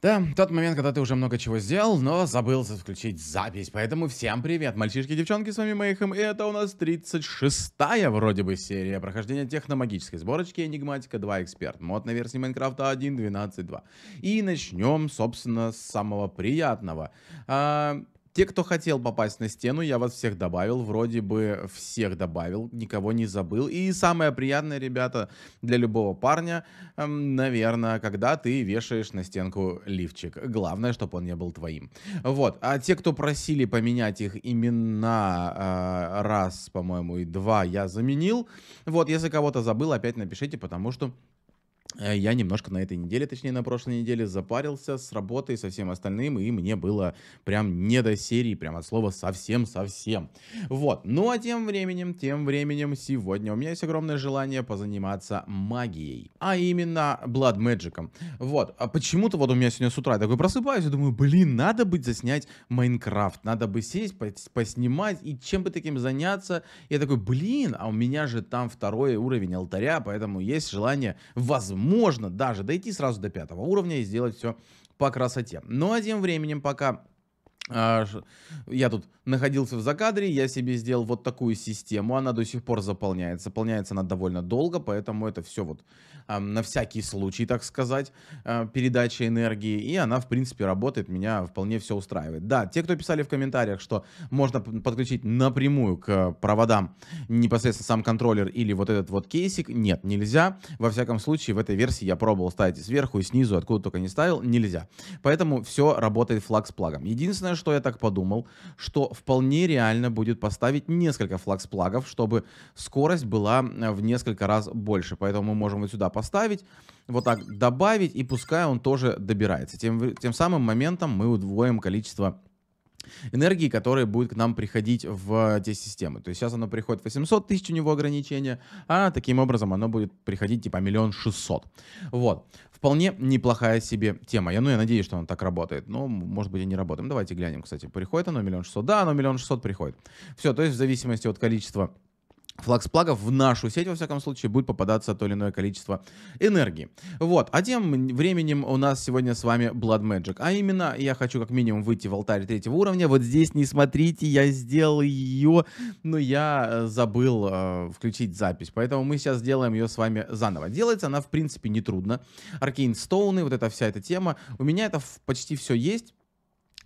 Да, тот момент, когда ты уже много чего сделал, но забыл включить запись. Поэтому всем привет, мальчишки и девчонки, с вами Мэйхэм. И это у нас 36-я вроде бы серия прохождения техномагической сборочки Энигматика 2 Эксперт. Мод на версии Майнкрафта 1.12.2. И начнем, собственно, с самого приятного. А, те, кто хотел попасть на стену, я вас всех добавил. Вроде бы всех добавил, никого не забыл. И самое приятное, ребята, для любого парня, эм, наверное, когда ты вешаешь на стенку лифчик. Главное, чтобы он не был твоим. Вот. А те, кто просили поменять их имена э, раз, по-моему, и два, я заменил. Вот, если кого-то забыл, опять напишите, потому что Э, я немножко на этой неделе, точнее на прошлой неделе, запарился с работой, со всем остальным, и мне было прям не до серии, прям от слова совсем-совсем. Вот, ну а тем временем, тем временем, сегодня у меня есть огромное желание позаниматься магией, а именно Blood Magic. Вот, а почему-то вот у меня сегодня с утра я такой просыпаюсь и думаю, блин, надо бы заснять Майнкрафт, надо бы сесть, поснимать и чем бы таким заняться. Я такой, блин, а у меня же там второй уровень алтаря, поэтому есть желание возможно можно даже дойти сразу до пятого уровня и сделать все по красоте. Ну а тем временем, пока а, я тут находился в закадре, я себе сделал вот такую систему, она до сих пор заполняется. Заполняется она довольно долго, поэтому это все вот э, на всякий случай, так сказать, э, передача энергии. И она, в принципе, работает, меня вполне все устраивает. Да, те, кто писали в комментариях, что можно подключить напрямую к проводам непосредственно сам контроллер или вот этот вот кейсик, нет, нельзя. Во всяком случае, в этой версии я пробовал ставить и сверху, и снизу, откуда только не ставил, нельзя. Поэтому все работает флаг с плагом. Единственное, что я так подумал, что вполне реально будет поставить несколько флакс-плагов, чтобы скорость была э, в несколько раз больше. Поэтому мы можем вот сюда поставить, вот так добавить, и пускай он тоже добирается. Тем, тем самым моментом мы удвоим количество энергии, которая будет к нам приходить в те системы. То есть сейчас оно приходит 800 тысяч у него ограничения, а таким образом оно будет приходить типа миллион шестьсот. Вот. Вполне неплохая себе тема. Я, ну, я надеюсь, что она так работает. Но, может быть, и не работаем. Давайте глянем, кстати. Приходит оно миллион шестьсот? Да, оно миллион шестьсот приходит. Все, то есть в зависимости от количества флагсплагов в нашу сеть, во всяком случае, будет попадаться то или иное количество энергии. Вот, а тем временем у нас сегодня с вами Blood Magic. А именно, я хочу как минимум выйти в алтарь третьего уровня. Вот здесь не смотрите, я сделал ее, но я э, забыл э, включить запись. Поэтому мы сейчас сделаем ее с вами заново. Делается она, в принципе, нетрудно. Аркейн Стоуны, вот эта вся эта тема. У меня это почти все есть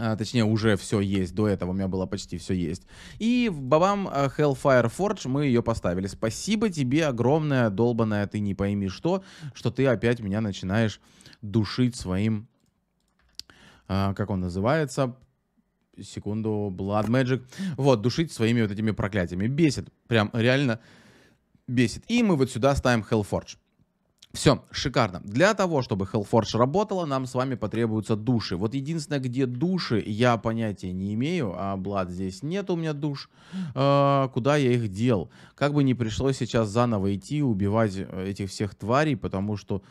а, точнее, уже все есть. До этого у меня было почти все есть. И в бабам а, Hellfire Forge мы ее поставили. Спасибо тебе огромное, долбаная ты не пойми что, что ты опять меня начинаешь душить своим... А, как он называется? Секунду, Blood Magic. Вот, душить своими вот этими проклятиями. Бесит. Прям реально бесит. И мы вот сюда ставим Hellforge. Все, шикарно. Для того, чтобы Hellforge работала, нам с вами потребуются души. Вот единственное, где души, я понятия не имею, а Блад здесь нет у меня душ. Э, куда я их дел? Как бы не пришлось сейчас заново идти, убивать э, этих всех тварей, потому что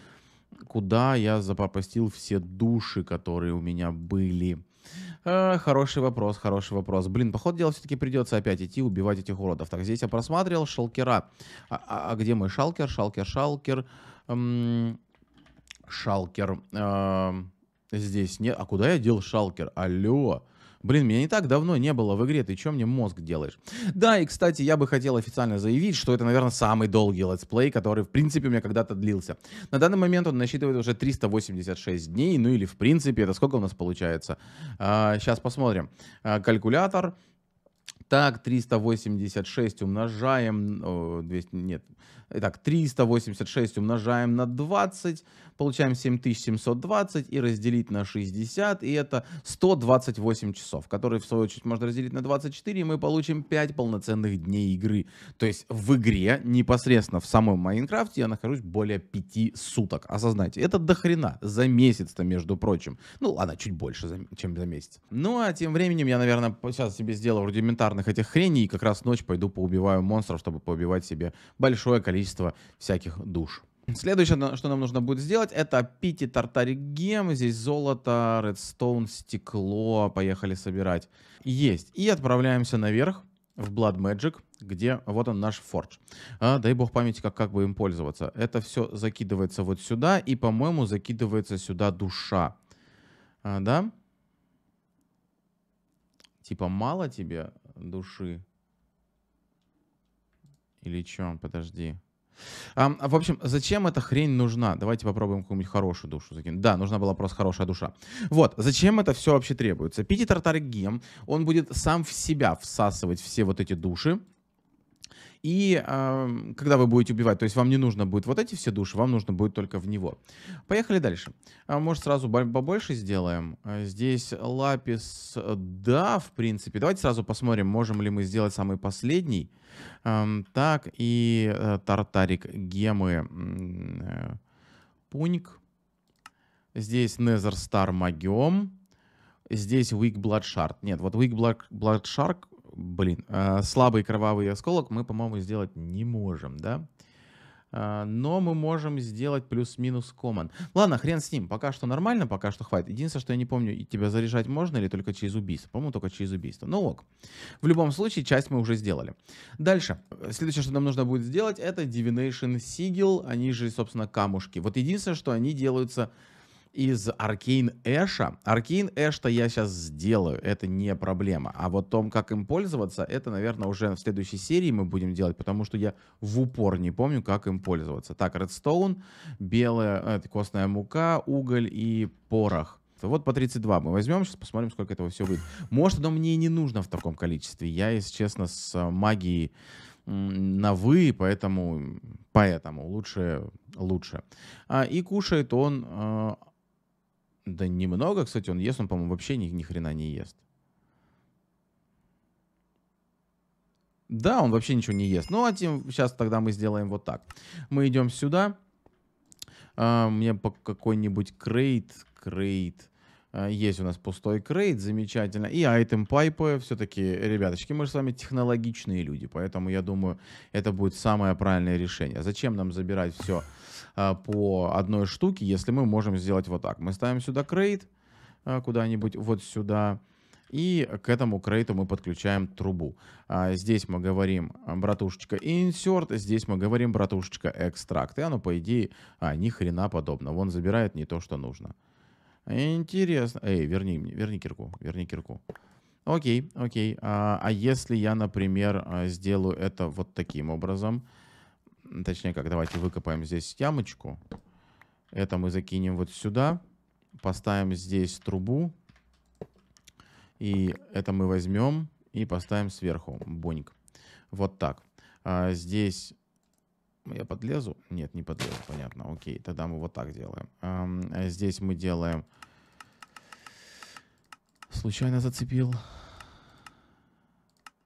куда я запропастил все души, которые у меня были. Э, хороший вопрос, хороший вопрос. Блин, поход дела все-таки придется опять идти убивать этих уродов. Так, здесь я просматривал шалкера. А, а, а где мой шалкер? Шалкер, шалкер. Эм, шалкер. Э, здесь нет. А куда я дел шалкер? Алло. Блин, меня не так давно не было в игре, ты чё мне мозг делаешь? Да, и, кстати, я бы хотел официально заявить, что это, наверное, самый долгий летсплей, который, в принципе, у меня когда-то длился. На данный момент он насчитывает уже 386 дней, ну или, в принципе, это сколько у нас получается? А, сейчас посмотрим. А, калькулятор. Так, 386 умножаем... О, 200, нет, Итак, 386 умножаем на 20, получаем 7720 и разделить на 60, и это 128 часов, которые в свою очередь можно разделить на 24, и мы получим 5 полноценных дней игры. То есть в игре непосредственно в самом Майнкрафте я нахожусь более 5 суток. Осознайте, это дохрена за месяц-то, между прочим. Ну ладно, чуть больше, чем за месяц. Ну а тем временем я, наверное, сейчас себе сделал рудиментарных этих хреней, и как раз ночь пойду поубиваю монстров, чтобы поубивать себе большое количество количество всяких душ. Следующее, что нам нужно будет сделать, это пити тартаригем. Здесь золото, редстоун, стекло. Поехали собирать. Есть. И отправляемся наверх в Blood Magic, где вот он наш фордж. А, дай бог памяти, как, как бы им пользоваться. Это все закидывается вот сюда. И, по-моему, закидывается сюда душа. А, да? Типа мало тебе души? Или что? Подожди. Подожди. А, в общем, зачем эта хрень нужна? Давайте попробуем какую-нибудь хорошую душу закинуть. Да, нужна была просто хорошая душа. Вот, зачем это все вообще требуется? Пити Тартаргем, он будет сам в себя всасывать все вот эти души, и э, когда вы будете убивать, то есть вам не нужно будет вот эти все души, вам нужно будет только в него. Поехали дальше. А, может сразу побольше сделаем? А, здесь лапис, э, да, в принципе. Давайте сразу посмотрим, можем ли мы сделать самый последний. Эм, так, и э, тартарик гемы. Э, пуньк. Здесь Незер Стар Магем. Здесь Weak Blood Shard. Нет, вот Weak Blood, Blood Shark блин, а, слабый кровавый осколок мы, по-моему, сделать не можем, да? А, но мы можем сделать плюс-минус коман. Ладно, хрен с ним. Пока что нормально, пока что хватит. Единственное, что я не помню, тебя заряжать можно или только через убийство. По-моему, только через убийство. Ну ок. В любом случае, часть мы уже сделали. Дальше. Следующее, что нам нужно будет сделать, это Divination Sigil. Они же, собственно, камушки. Вот единственное, что они делаются из Аркейн Эша. Аркейн Эш-то я сейчас сделаю, это не проблема. А вот том, как им пользоваться, это, наверное, уже в следующей серии мы будем делать, потому что я в упор не помню, как им пользоваться. Так, редстоун, белая э, это костная мука, уголь и порох. Вот по 32 мы возьмем, сейчас посмотрим, сколько этого все будет. Может, оно мне не нужно в таком количестве. Я, если честно, с э, магией на «вы», поэтому, поэтому лучше, лучше. А, и кушает он э, да немного, кстати, он ест, он, по-моему, вообще ни, ни хрена не ест. Да, он вообще ничего не ест. Ну, а тем, сейчас тогда мы сделаем вот так. Мы идем сюда. А, мне по какой-нибудь крейт, крейт. А, есть у нас пустой крейт, замечательно. И айтем пайпы. Все-таки, ребяточки, мы же с вами технологичные люди. Поэтому, я думаю, это будет самое правильное решение. Зачем нам забирать все Э, по одной штуке, если мы можем сделать вот так. Мы ставим сюда крейт э, куда-нибудь вот сюда, и к этому крейту мы подключаем трубу. А, здесь мы говорим э, братушечка insert, здесь мы говорим братушечка экстракт И оно, по идее, а, ни хрена подобного. Он забирает не то, что нужно. Интересно. Эй, верни, верни кирку, верни кирку. Окей, окей. А, а если я, например, сделаю это вот таким образом, Точнее как, давайте выкопаем здесь ямочку. Это мы закинем вот сюда. Поставим здесь трубу. И это мы возьмем и поставим сверху. Боник. Вот так. А здесь я подлезу? Нет, не подлезу, понятно. Окей, тогда мы вот так делаем. А здесь мы делаем... Случайно зацепил.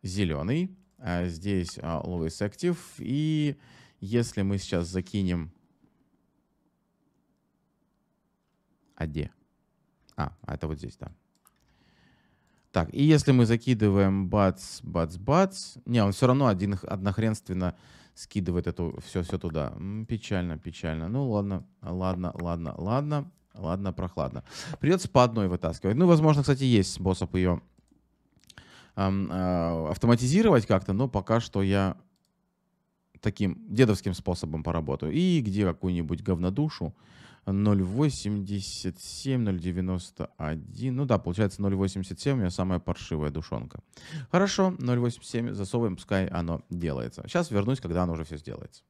Зеленый. А здесь Always а, Active. И если мы сейчас закинем аде. А, это вот здесь, да. Так, и если мы закидываем бац, бац, бац, не, он все равно один, однохренственно скидывает это все, все туда. Печально, печально. Ну ладно, ладно, ладно, ладно, ладно, прохладно. Придется по одной вытаскивать. Ну, возможно, кстати, есть способ ее э, а, автоматизировать как-то, но пока что я таким дедовским способом поработаю, и где какую-нибудь говнодушу 0,87, 0,91, ну да, получается 0,87 у меня самая паршивая душонка. Хорошо, 0,87 засовываем, пускай оно делается. Сейчас вернусь, когда оно уже все сделается.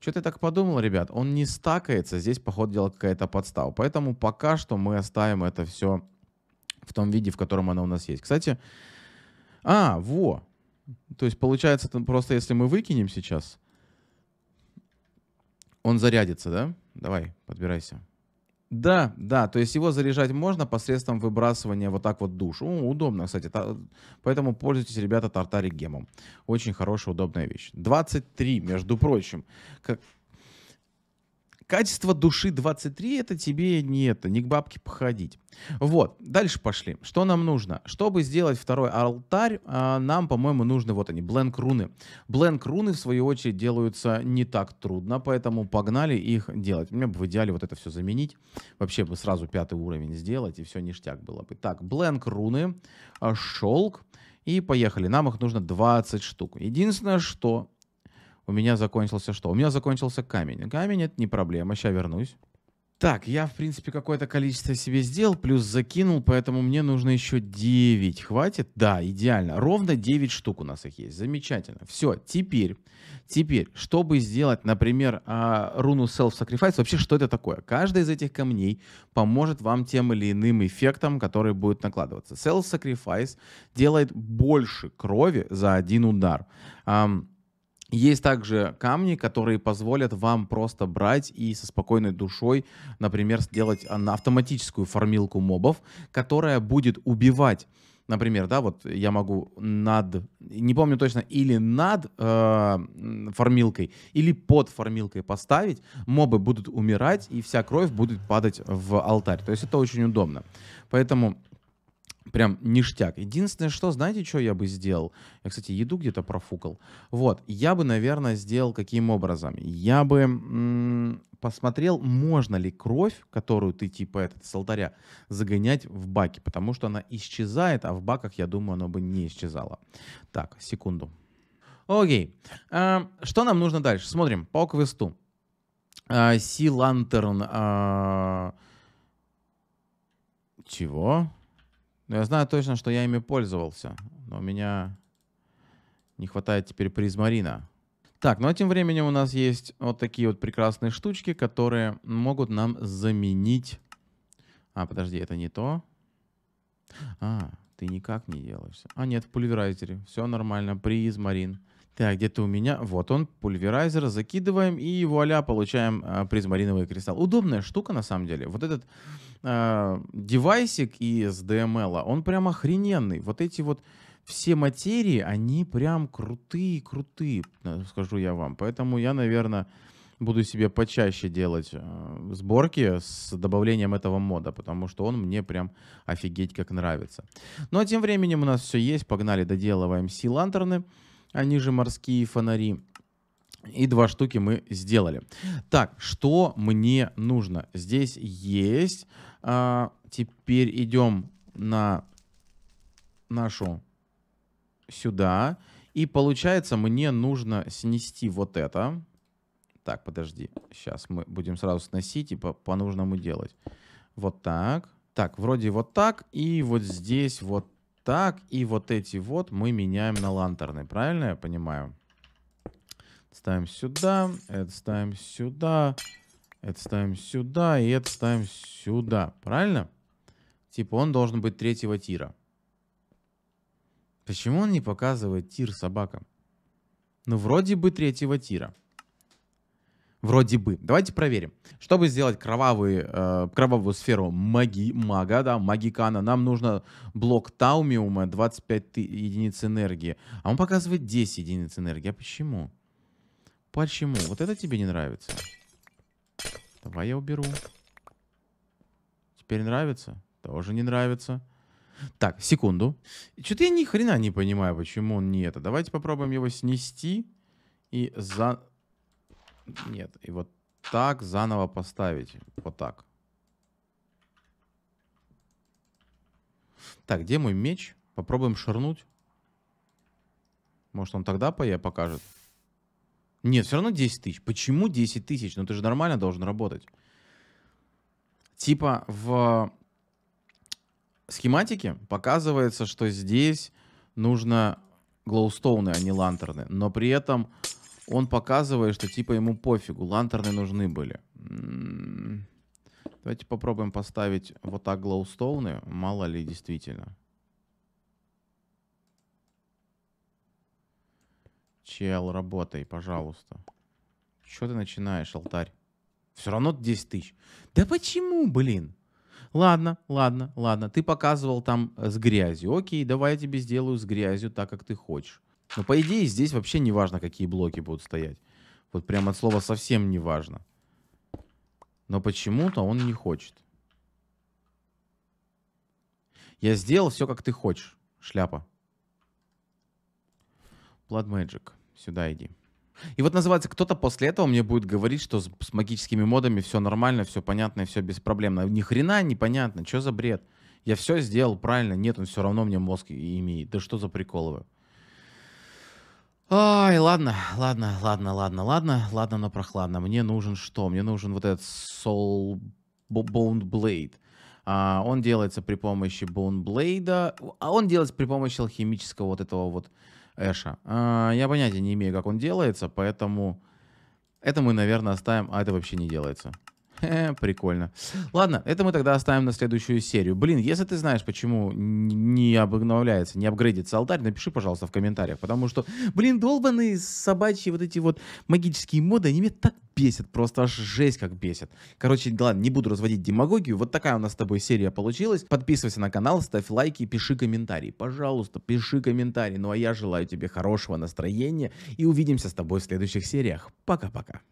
Что-то я так подумал, ребят, он не стакается, здесь, походу, дела какая-то подстава. Поэтому пока что мы оставим это все в том виде, в котором оно у нас есть. Кстати, а, во. То есть получается, просто если мы выкинем сейчас, он зарядится, да? Давай, подбирайся. Да, да, то есть его заряжать можно посредством выбрасывания вот так вот душ. О, удобно, кстати. Та, поэтому пользуйтесь, ребята, тартарик гемом. Очень хорошая, удобная вещь. 23, между прочим. Как, Качество души 23 это тебе не это, не к бабке походить. Вот, дальше пошли. Что нам нужно? Чтобы сделать второй алтарь, а, нам, по-моему, нужны вот они, бленк руны. Бленк руны, в свою очередь, делаются не так трудно, поэтому погнали их делать. Мне бы в идеале вот это все заменить. Вообще бы сразу пятый уровень сделать, и все ништяк было бы. Так, бленк руны, а, шелк. И поехали. Нам их нужно 20 штук. Единственное, что у меня закончился что? У меня закончился камень. Камень — это не проблема, сейчас вернусь. Так, я, в принципе, какое-то количество себе сделал, плюс закинул, поэтому мне нужно еще 9. Хватит? Да, идеально. Ровно 9 штук у нас их есть. Замечательно. Все, теперь, теперь, чтобы сделать, например, а, руну Self-Sacrifice, вообще, что это такое? Каждый из этих камней поможет вам тем или иным эффектом, который будет накладываться. Self-Sacrifice делает больше крови за один удар. Um, есть также камни, которые позволят вам просто брать и со спокойной душой, например, сделать автоматическую формилку мобов, которая будет убивать например, да, вот я могу над, не помню точно, или над э, формилкой, или под формилкой поставить, мобы будут умирать, и вся кровь будет падать в алтарь. То есть это очень удобно. Поэтому Прям ништяк. Единственное, что, знаете, что я бы сделал? Я, кстати, еду где-то профукал. Вот, я бы, наверное, сделал каким образом? Я бы посмотрел, можно ли кровь, которую ты, типа, этот, с алтаря, загонять в баки, потому что она исчезает, а в баках, я думаю, она бы не исчезала. Так, секунду. Окей. А, что нам нужно дальше? Смотрим по квесту. Си Лантерн. Чего? Но я знаю точно, что я ими пользовался. Но у меня не хватает теперь призмарина. Так, ну а тем временем у нас есть вот такие вот прекрасные штучки, которые могут нам заменить... А, подожди, это не то. А, ты никак не делаешься. А, нет, в пульверайзере. Все нормально, призмарин. Так, где-то у меня. Вот он, пульверайзер. Закидываем и вуаля, получаем э, призмариновый кристалл. Удобная штука на самом деле. Вот этот э, девайсик из DML, эм он прям охрененный. Вот эти вот все материи, они прям крутые-крутые, э, скажу я вам. Поэтому я, наверное, буду себе почаще делать э, сборки с добавлением этого мода, потому что он мне прям офигеть как нравится. Ну а тем временем у нас все есть. Погнали, доделываем силантерны. лантерны они же морские фонари. И два штуки мы сделали. Так, что мне нужно? Здесь есть. А, теперь идем на нашу сюда. И получается, мне нужно снести вот это. Так, подожди. Сейчас мы будем сразу сносить и по, по нужному делать. Вот так. Так, вроде вот так. И вот здесь вот так, и вот эти вот мы меняем на лантерны, правильно я понимаю? Ставим сюда, это ставим сюда, это ставим сюда, и это ставим сюда, правильно? Типа он должен быть третьего тира. Почему он не показывает тир собакам? Ну, вроде бы третьего тира. Вроде бы. Давайте проверим. Чтобы сделать кровавые, э, кровавую сферу маги, мага, да, магикана, нам нужно блок таумиума 25 единиц энергии. А он показывает 10 единиц энергии. А почему? Почему? Вот это тебе не нравится? Давай я уберу. Теперь нравится? Тоже не нравится. Так, секунду. Что-то я ни хрена не понимаю, почему он не это. Давайте попробуем его снести и за нет, и вот так заново поставить. Вот так. Так, где мой меч? Попробуем шарнуть. Может, он тогда по я покажет? Нет, все равно 10 тысяч. Почему 10 тысяч? Ну, ты же нормально должен работать. Типа в схематике показывается, что здесь нужно глоустоуны, а не лантерны. Но при этом он показывает, что типа ему пофигу, лантерны нужны были. М-м-м. Давайте попробуем поставить вот так глоустоуны, мало ли действительно. Чел, работай, пожалуйста. Что ты начинаешь, алтарь? Все равно 10 тысяч. Да почему, блин? Ладно, ладно, ладно. Ты показывал там с грязью. Окей, давай я тебе сделаю с грязью так, как ты хочешь. Но ну, по идее здесь вообще не важно, какие блоки будут стоять. Вот прям от слова совсем не важно. Но почему-то он не хочет. Я сделал все, как ты хочешь. Шляпа. Blood Magic. Сюда иди. И вот называется, кто-то после этого мне будет говорить, что с, с магическими модами все нормально, все понятно и все беспроблемно. Ни хрена непонятно, что за бред. Я все сделал правильно, нет, он все равно мне мозг имеет. Да что за приколы? Ой, ладно, ладно, ладно, ладно, ладно, ладно, но прохладно. Мне нужен что? Мне нужен вот этот Soul Bone Blade. А, он делается при помощи Bone Blade, а он делается при помощи алхимического вот этого вот Эша. А, я понятия не имею, как он делается, поэтому это мы, наверное, оставим. А это вообще не делается. Прикольно. Ладно, это мы тогда оставим на следующую серию. Блин, если ты знаешь, почему не обновляется, не апгрейдится алтарь, напиши, пожалуйста, в комментариях. Потому что, блин, долбанные собачьи вот эти вот магические моды, они меня так бесят, просто аж жесть как бесят. Короче, ладно, не буду разводить демагогию. Вот такая у нас с тобой серия получилась. Подписывайся на канал, ставь лайки, пиши комментарии. Пожалуйста, пиши комментарии. Ну а я желаю тебе хорошего настроения и увидимся с тобой в следующих сериях. Пока-пока.